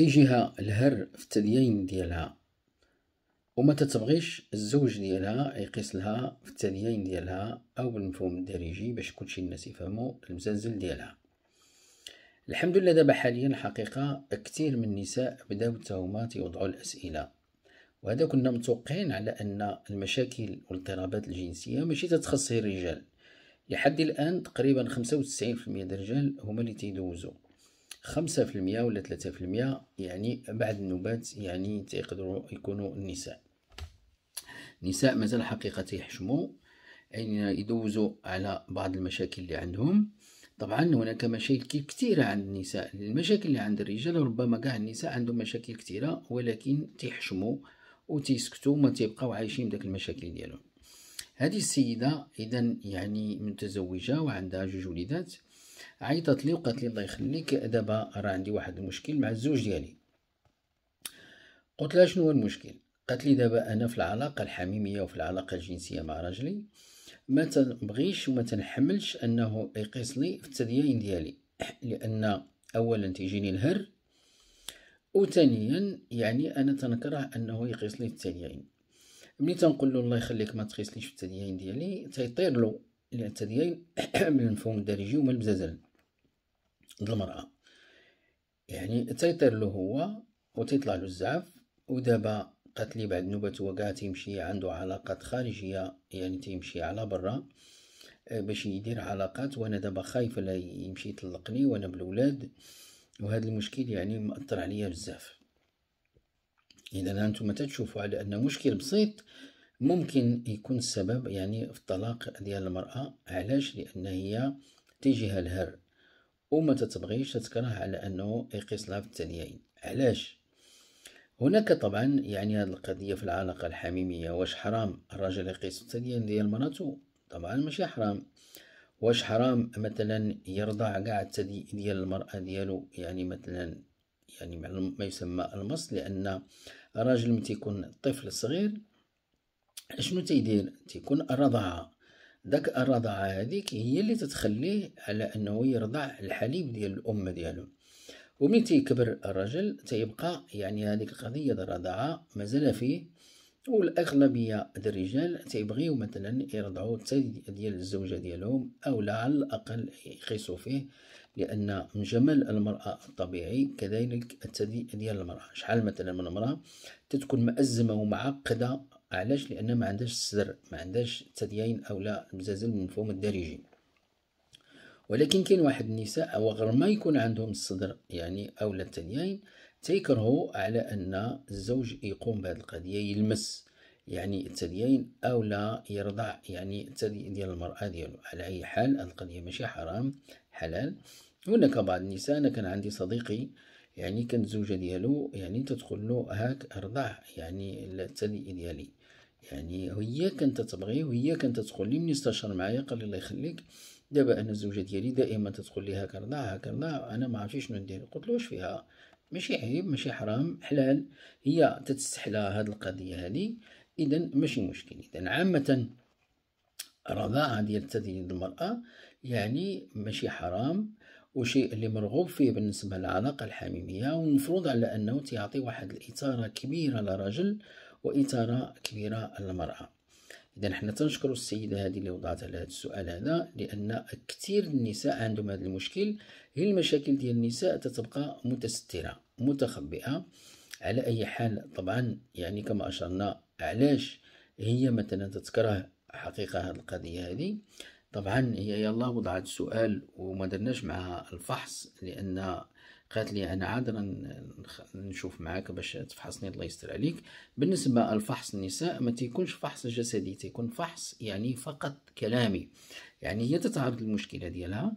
تيجيها الهر في التديين ديالها وما تتبغيش الزوج ديالها يقيس لها في التديين ديالها او بالمفهوم الدارجي باش كلشي الناس يفهمو المزلزل ديالها الحمد لله دابا حاليا الحقيقه كثير من النساء بداو حتى هما تيوضعوا الاسئله وهذا كنا متوقعين على ان المشاكل والاضطرابات الجنسيه ماشي تتخص الرجال لحد الان تقريبا 95% د الرجال هما اللي تيدوزو خمسة في المية ولا ثلاثة في المية يعني بعد النوبات يعني تيقدرو يكونوا النساء النساء مازال حقيقة تيحشموا يعني يدوزوا على بعض المشاكل اللي عندهم طبعا هناك مشاكل كثيرة عند النساء المشاكل اللي عند الرجال ربما كاع النساء عندهم مشاكل كثيرة ولكن تيحشمو وتيسكتو ما تيبقاو عايشين بداك المشاكل ديالهم هذه السيدة إذا يعني متزوجة وعندها جوج وليدات عيطت لي وقالت لي الله يخليك دابا راه عندي واحد المشكل مع الزوج ديالي قلت لها شنو هو المشكل قالت لي دابا انا في العلاقه الحميميه وفي العلاقه الجنسيه مع راجلي ما تنبغيش وما تنحملش انه يقيس لي في التدين ديالي لان اولا تيجيني الهر وثانيا يعني انا تنكره انه يقيس لي في التدين ملي تنقول له الله يخليك ما تقيسليش في التدين ديالي تيطير له الاعتديين من المفهوم الدارجي وما المزازل المرأة يعني تيطير له هو وتيطلع له الزعف ودابا قالت بعد نوبة وكاع تيمشي عنده علاقات خارجية يعني تيمشي على برا آه، باش يدير علاقات وانا دابا خايفة لا يمشي يطلقني وانا بالولاد وهذا المشكل يعني مأثر عليا بزاف اذا هانتوما تتشوفوا على ان مشكل بسيط ممكن يكون السبب يعني في الطلاق ديال المرأة علاش لأن هي تيجيها الهر وما تتبغيش تتكره على أنه يقيس لها في الثانيين علاش هناك طبعا يعني هذه القضية في العلاقة الحميمية واش حرام الرجل يقيس الثانيين ديال مراته طبعا ماشي حرام واش حرام مثلا يرضع كاع الثدي ديال المرأة ديالو يعني مثلا يعني ما يسمى المص لأن الراجل متى يكون طفل صغير شنو تيدير تيكون الرضاعه داك الرضاعه هذيك هي اللي تتخليه على انه يرضع الحليب ديال الام ديالو وملي تيكبر الرجل تيبقى يعني هذيك القضيه ديال الرضاعه مازال فيه والاغلبيه ديال الرجال تيبغيو مثلا يرضعوا الثدي ديال الزوجه ديالهم او لا على الاقل يقيسوا فيه لان من جمال المراه الطبيعي كذلك الثدي ديال المراه شحال مثلا من المراه تتكون مأزمه ومعقده علاش لان ما عندهاش السر ما عندهاش ثديين او لا مزازل من المفهوم الدارجي ولكن كاين واحد النساء او غير ما يكون عندهم الصدر يعني او لا التدين تيكرهوا على ان الزوج يقوم بهذه القضيه يلمس يعني الثديين او لا يرضع يعني الثدي ديال المراه ديالو على اي حال القضيه ماشي حرام حلال هناك بعض النساء انا كان عندي صديقي يعني كانت الزوجه ديالو يعني تدخل له هاك ارضع يعني الثدي ديالي يعني هي كانت تبغي وهي كانت تقول لي ملي استشار معايا قال لي الله يخليك دابا انا الزوجه ديالي دائما تتقول لي هكا رضا هكا رضا انا ما عرفتش شنو ندير قلت له واش فيها ماشي عيب ماشي حرام حلال هي تتستحلى هاد القضيه هذه اذا ماشي مشكل اذا عامه الرضاعه ديال تدين المراه يعني ماشي حرام وشيء اللي مرغوب فيه بالنسبه للعلاقه الحميميه ومفروض على انه تيعطي واحد الاثاره كبيره لرجل وإثارة كبيرة للمرأة إذا حنا تنشكر السيدة هذه اللي وضعت على هذا السؤال هذا لأن كثير النساء عندهم هذا المشكل هي المشاكل ديال النساء تتبقى متسترة متخبئة على أي حال طبعا يعني كما أشرنا علاش هي مثلا تتكره حقيقة هذه القضية هذه طبعا هي يلا وضعت سؤال وما درناش معها الفحص لان قالت لي انا عاد نشوف معاك باش تفحصني الله يستر عليك بالنسبه لفحص النساء ما تيكونش فحص جسدي تيكون فحص يعني فقط كلامي يعني هي تتعرض للمشكله ديالها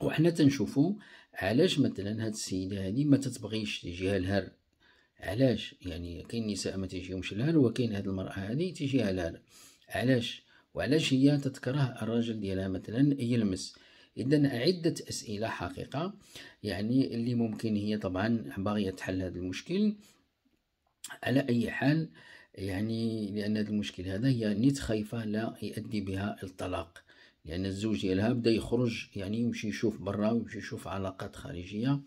وحنا تنشوفوا علاش مثلا هاد السيده هادي ما تتبغيش تجيها الهر علاش يعني كاين نساء ما تيجيهمش الهر وكاين هاد المراه هادي تيجيها الهر علاش وعلاش هي تتكره الرجل ديالها مثلا يلمس اذا عده اسئله حقيقه يعني اللي ممكن هي طبعا باغيه تحل هذا المشكل على اي حال يعني لان هذا المشكل هذا هي نيت خايفه لا يؤدي بها الطلاق لان يعني الزوج ديالها بدا يخرج يعني يمشي يشوف برا ويمشي يشوف علاقات خارجيه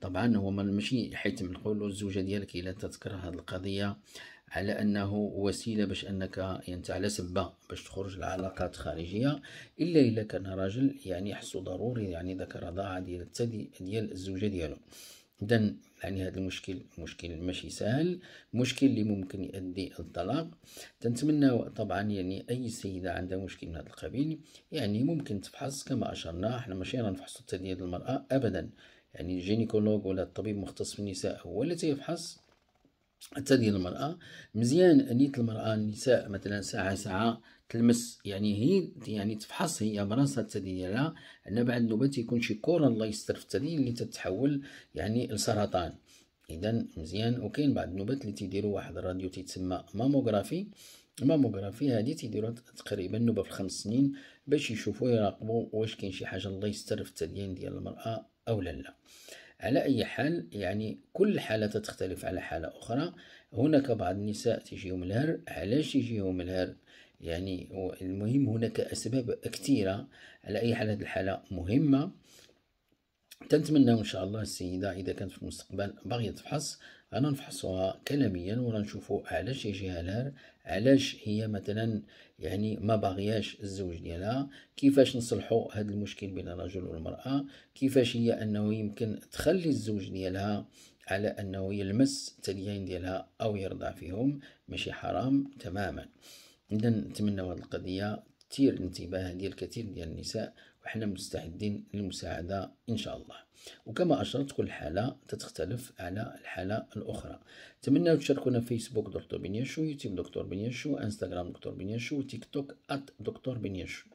طبعا هو ماشي حيت نقولوا الزوجه ديالك الا تذكر هذه القضيه على انه وسيله باش انك انت يعني على سبه باش تخرج لعلاقات خارجيه الا اذا كان راجل يعني حسو ضروري يعني ذاك الرضاعه ديال الثدي ديال الزوجه ديالو اذا يعني هذا المشكل مشكل ماشي سهل مشكل اللي ممكن يؤدي للطلاق تنتمنى طبعا يعني اي سيده عندها مشكل من هذا القبيل يعني ممكن تفحص كما اشرنا حنا ماشي غنفحصوا الثدي ديال المراه ابدا يعني الجينيكولوج ولا الطبيب المختص في النساء هو اللي تيفحص التدين المرأة مزيان نيت المرأة النساء مثلا ساعة ساعة تلمس يعني هي يعني تفحص هي براسها الثدي ديالها ان بعد النوبات يكون شي كورة الله يستر في الثدي اللي تتحول يعني لسرطان اذا مزيان وكاين بعض النوبات اللي تيديروا واحد الراديو تيتسمى ماموغرافي الماموغرافي هادي تيديروها تقريبا نوبه في الخمس سنين باش يشوفوا يراقبوا واش كاين شي حاجه الله يستر في التدين ديال المراه او لا لا على أي حال يعني كل حالة تختلف على حالة أخرى هناك بعض النساء تجيهم الهر علاش يجيهم الهر يعني المهم هناك أسباب كثيرة على أي حال هذه الحالة مهمة تنتمنى إن شاء الله السيدة إذا كانت في المستقبل باغية تفحص انا نفحصوها كلاميا ولا نشوفو علاش يجيها لهر علاش هي مثلا يعني ما باغياش الزوج ديالها كيفاش نصلحو هذا المشكل بين الرجل والمراه كيفاش هي انه يمكن تخلي الزوج ديالها على انه يلمس تليين ديالها او يرضع فيهم ماشي حرام تماما اذا نتمنى هذه القضيه تثير انتباه ديال كثير ديال النساء احنا مستعدين للمساعدة إن شاء الله وكما أشرت كل حالة تتختلف على الحالة الأخرى أتمنى تشاركونا فيسبوك دكتور بنياشو يوتيوب دكتور بنياشو انستغرام دكتور بنياشو تيك توك أت دكتور بنياشو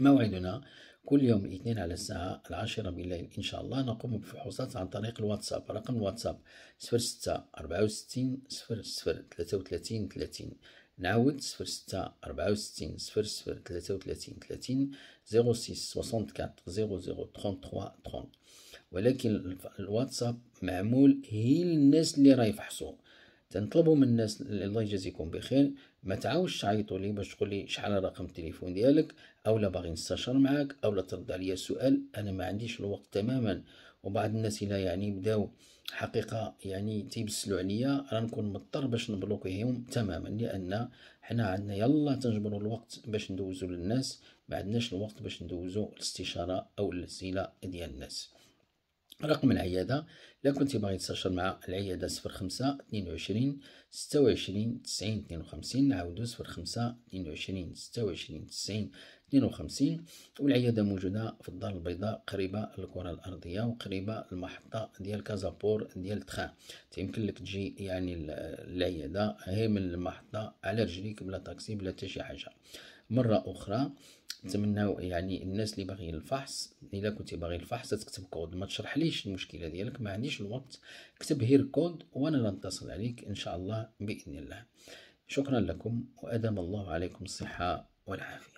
موعدنا كل يوم الاثنين على الساعة العاشرة بالليل إن شاء الله نقوم بفحوصات عن طريق الواتساب رقم الواتساب 06 64 00 33 30 نعاود صفر ستة ربعة وستين صفر صفر تلاتة وتلاتين تلاتين زيرو سيس سوسونت كات زيرو زيرو تخون تخوا تخون ولكن الواتساب معمول هي الناس اللي راه يفحصو تنطلبوا من الناس الله يجازيكم بخير ما تعاودش تعيطوا لي باش تقول لي شحال رقم التليفون ديالك اولا باغي نستشر معاك اولا ترد عليا سؤال انا ما عنديش الوقت تماما وبعض الناس الا يعني بداو حقيقه يعني تيبسلوا عليا غنكون مضطر باش نبلوكيهم تماما لان حنا عندنا يلا تنجبروا الوقت باش ندوزو للناس ما عندناش الوقت باش ندوزو الاستشاره او الاسئله ديال الناس رقم العيادة إلا كنتي باغي تستشر مع العيادة صفر خمسة اثنين وعشرين ستة وعشرين تسعين اثنين وخمسين نعاودو صفر خمسة اثنين وعشرين ستة وعشرين تسعين اثنين وخمسين والعيادة موجودة في الدار البيضاء قريبة للكرة الأرضية وقريبة المحطة ديال كازابور ديال تخان تيمكن لك تجي يعني العيادة هي من المحطة على رجليك بلا طاكسي بلا تا شي حاجة مرة أخرى نتمناو يعني الناس اللي باغيين الفحص الا كنتي باغي الفحص تكتب كود ما تشرحليش المشكله ديالك ما عنديش الوقت كتب هير كود وانا نتصل عليك ان شاء الله باذن الله شكرا لكم وادام الله عليكم الصحه والعافيه